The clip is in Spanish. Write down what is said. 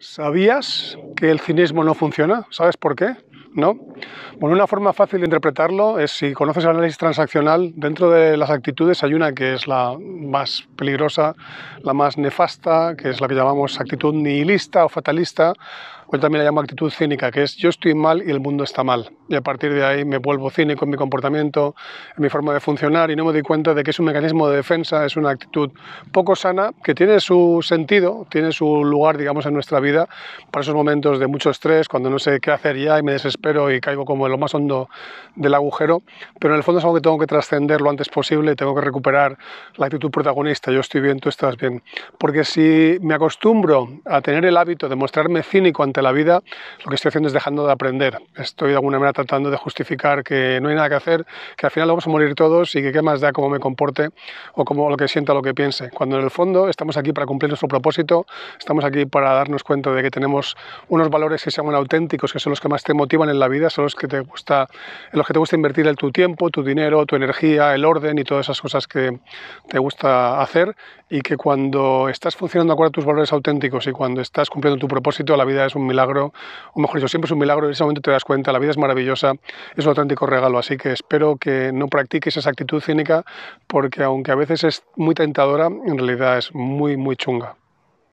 ¿Sabías que el cinismo no funciona? ¿Sabes por qué? ¿No? Bueno, una forma fácil de interpretarlo es si conoces el análisis transaccional, dentro de las actitudes hay una que es la más peligrosa, la más nefasta, que es la que llamamos actitud nihilista o fatalista, yo pues también la llamo actitud cínica, que es yo estoy mal y el mundo está mal. Y a partir de ahí me vuelvo cínico en mi comportamiento, en mi forma de funcionar y no me doy cuenta de que es un mecanismo de defensa, es una actitud poco sana, que tiene su sentido, tiene su lugar, digamos, en nuestra vida para esos momentos de mucho estrés, cuando no sé qué hacer ya y me desespero y caigo como en lo más hondo del agujero. Pero en el fondo es algo que tengo que trascender lo antes posible, tengo que recuperar la actitud protagonista, yo estoy bien, tú estás bien. Porque si me acostumbro a tener el hábito de mostrarme cínico ante la vida, lo que estoy haciendo es dejando de aprender. Estoy de alguna manera tratando de justificar que no hay nada que hacer, que al final vamos a morir todos y que qué más da cómo me comporte o cómo lo que sienta, o lo que piense. Cuando en el fondo estamos aquí para cumplir nuestro propósito, estamos aquí para darnos cuenta de que tenemos unos valores que sean auténticos, que son los que más te motivan en la vida, son los que te gusta, los que te gusta invertir el, tu tiempo, tu dinero, tu energía, el orden y todas esas cosas que te gusta hacer y que cuando estás funcionando de acuerdo a tus valores auténticos y cuando estás cumpliendo tu propósito, la vida es un milagro, o mejor dicho, siempre es un milagro, en ese momento te das cuenta, la vida es maravillosa, es un auténtico regalo, así que espero que no practiques esa actitud cínica, porque aunque a veces es muy tentadora, en realidad es muy, muy chunga.